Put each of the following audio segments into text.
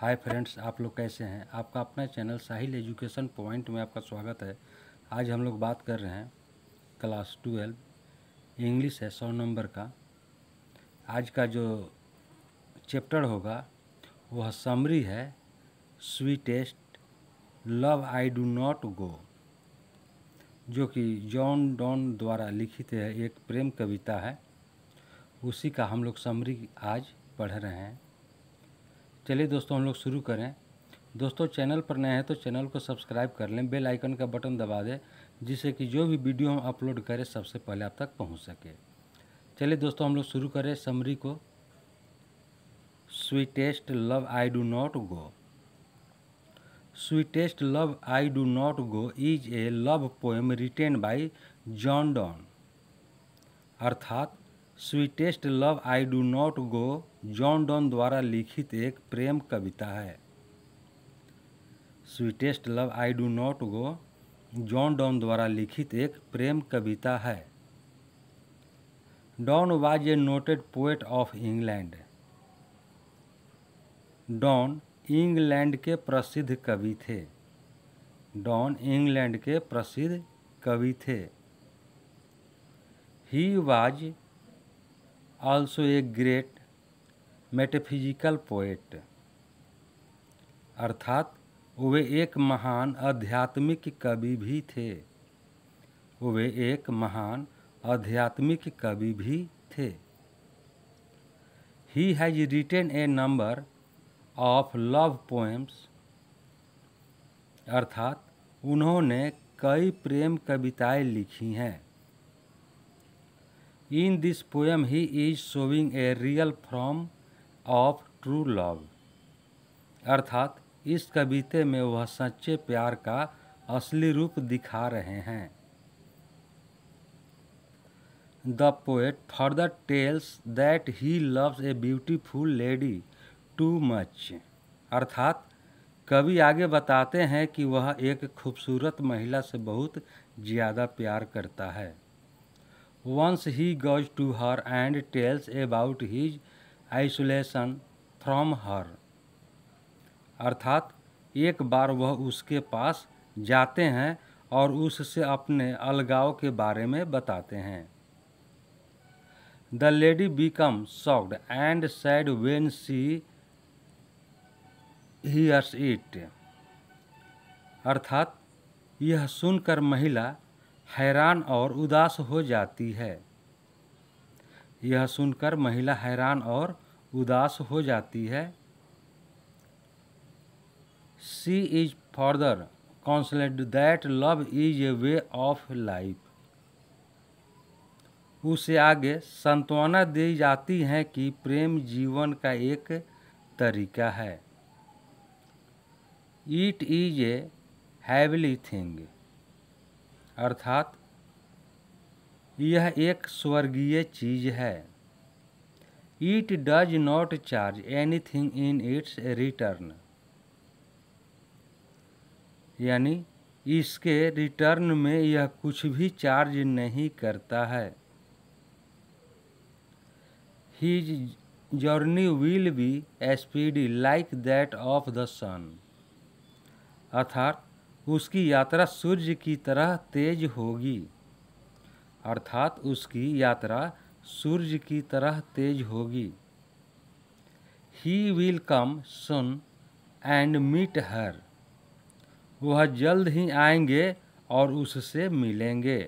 Hi friends आप लोग कैसे हैं आपका अपना चैनल साहिल एजुकेशन पॉइंट में आपका स्वागत है आज हम लोग बात कर रहे हैं क्लास ट्वेल्व इंग्लिश है सौ नंबर का आज का जो चैप्टर होगा वह समरी है sweetest love I do not go जो कि जॉन डॉन द्वारा लिखित है एक प्रेम कविता है उसी का हम लोग समरी आज पढ़ रहे हैं चलिए दोस्तों हम लोग शुरू करें दोस्तों चैनल पर नए हैं तो चैनल को सब्सक्राइब कर लें बेल आइकन का बटन दबा दें जिससे कि जो भी वीडियो हम अपलोड करें सबसे पहले आप तक पहुंच सके चलिए दोस्तों हम लोग शुरू करें समरी को sweetest love I do not go sweetest love I do not go is a love poem written by John Donne अर्थात sweetest love I do not go John Donne द्वारा लिखित एक प्रेम कविता है sweetest love I do not go John Donne द्वारा लिखित एक प्रेम कविता है Donne was a noted poet of England Donne England के प्रसिद्ध कवि थे डॉन इंग्लैंड के प्रसिद्ध कवि थे he was also a great metaphysical poet अर्थात वे एक महान आध्यात्मिक कवि भी थे वे एक महान आध्यात्मिक कवि भी थे he has written a number of love poems अर्थात उन्होंने कई प्रेम कविताएं लिखी हैं in this poem he is showing a real form of true love अर्थात इस कविते में वह सच्चे प्यार का असली रूप दिखा रहे हैं the poet further tells that he loves a beautiful lady too much अर्थात कवि आगे बताते हैं कि वह एक खूबसूरत महिला से बहुत ज़्यादा प्यार करता है Once he goes to her and tells about his isolation from her. अर्थात एक बार वह उसके पास जाते हैं और उससे अपने अलगाव के बारे में बताते हैं the lady become shocked and sad when she hears it अर्थात यह सुनकर महिला हैरान और उदास हो जाती है यह सुनकर महिला हैरान और उदास हो जाती है she is further consolate that love is a way of life उसे आगे सांत्वना दी जाती है कि प्रेम जीवन का एक तरीका है it is a heavenly thing अर्थात यह एक स्वर्गीय चीज़ है it does not charge anything in its return यानी इसके रिटर्न में यह कुछ भी चार्ज नहीं करता है his journey will be speedy like that of the sun अर्थात उसकी यात्रा सूर्य की तरह तेज होगी अर्थात उसकी यात्रा सूर्य की तरह तेज होगी he will come soon and meet her वह जल्द ही आएंगे और उससे मिलेंगे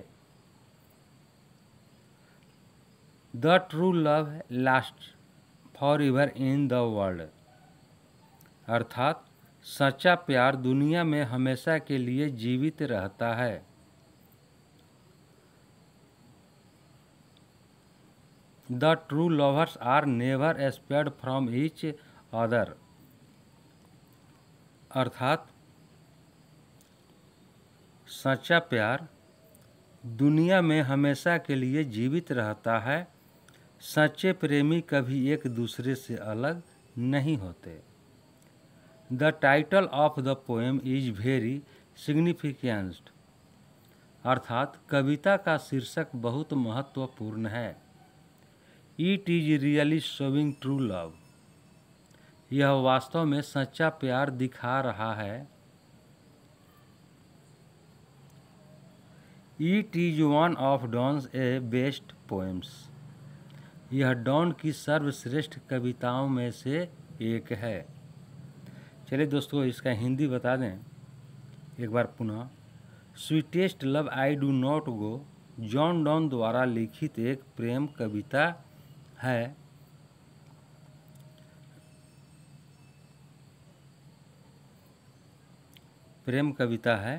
the true love last forever in the world अर्थात सच्चा प्यार दुनिया में हमेशा के लिए जीवित रहता है the true lovers are never aspire from each other अर्थात सच्चा प्यार दुनिया में हमेशा के लिए जीवित रहता है सच्चे प्रेमी कभी एक दूसरे से अलग नहीं होते the title of the poem is very significant अर्थात कविता का शीर्षक बहुत महत्वपूर्ण है it is really showing true love यह वास्तव में सच्चा प्यार दिखा रहा है it is one of Donne's a best poems यह डॉन की सर्वश्रेष्ठ कविताओं में से एक है चलिए दोस्तों इसका हिंदी बता दें एक बार पुनः sweetest love I do not go John Donne द्वारा लिखित एक प्रेम कविता है प्रेम कविता है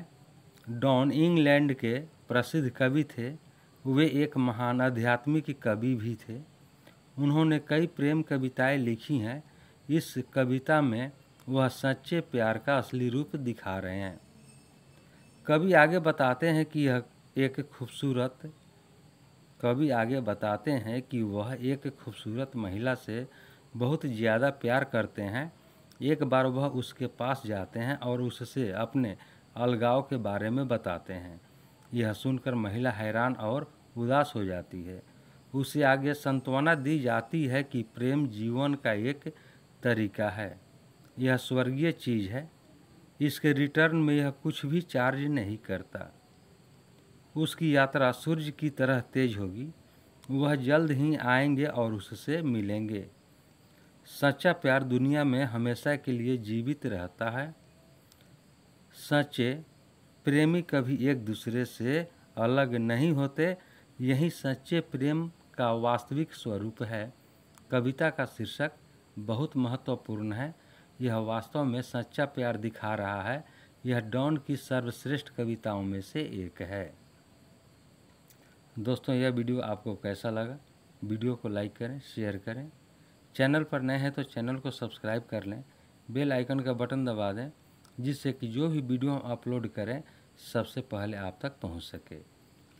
डॉन इंग्लैंड के प्रसिद्ध कवि थे वे एक महान आध्यात्मिक कवि भी थे उन्होंने कई प्रेम कविताएं लिखी हैं इस कविता में वह सच्चे प्यार का असली रूप दिखा रहे हैं कभी आगे बताते हैं कि यह एक खूबसूरत कभी आगे बताते हैं कि वह एक खूबसूरत महिला से बहुत ज़्यादा प्यार करते हैं एक बार वह उसके पास जाते हैं और उससे अपने अलगाव के बारे में बताते हैं यह सुनकर महिला हैरान और उदास हो जाती है उसे आगे सांत्वना दी जाती है कि प्रेम जीवन का एक तरीका है यह स्वर्गीय चीज़ है इसके रिटर्न में यह कुछ भी चार्ज नहीं करता उसकी यात्रा सूर्य की तरह तेज होगी वह जल्द ही आएंगे और उससे मिलेंगे सच्चा प्यार दुनिया में हमेशा के लिए जीवित रहता है सच्चे प्रेमी कभी एक दूसरे से अलग नहीं होते यही सच्चे प्रेम का वास्तविक स्वरूप है कविता का शीर्षक बहुत महत्वपूर्ण है यह वास्तव में सच्चा प्यार दिखा रहा है यह डॉन की सर्वश्रेष्ठ कविताओं में से एक है दोस्तों यह वीडियो आपको कैसा लगा वीडियो को लाइक करें शेयर करें चैनल पर नए हैं तो चैनल को सब्सक्राइब कर लें बेल आइकन का बटन दबा दें जिससे कि जो भी वीडियो हम अपलोड करें सबसे पहले आप तक पहुंच सके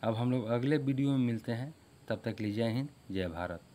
अब हम लोग अगले वीडियो में मिलते हैं तब तक लीजिए हिंद जय भारत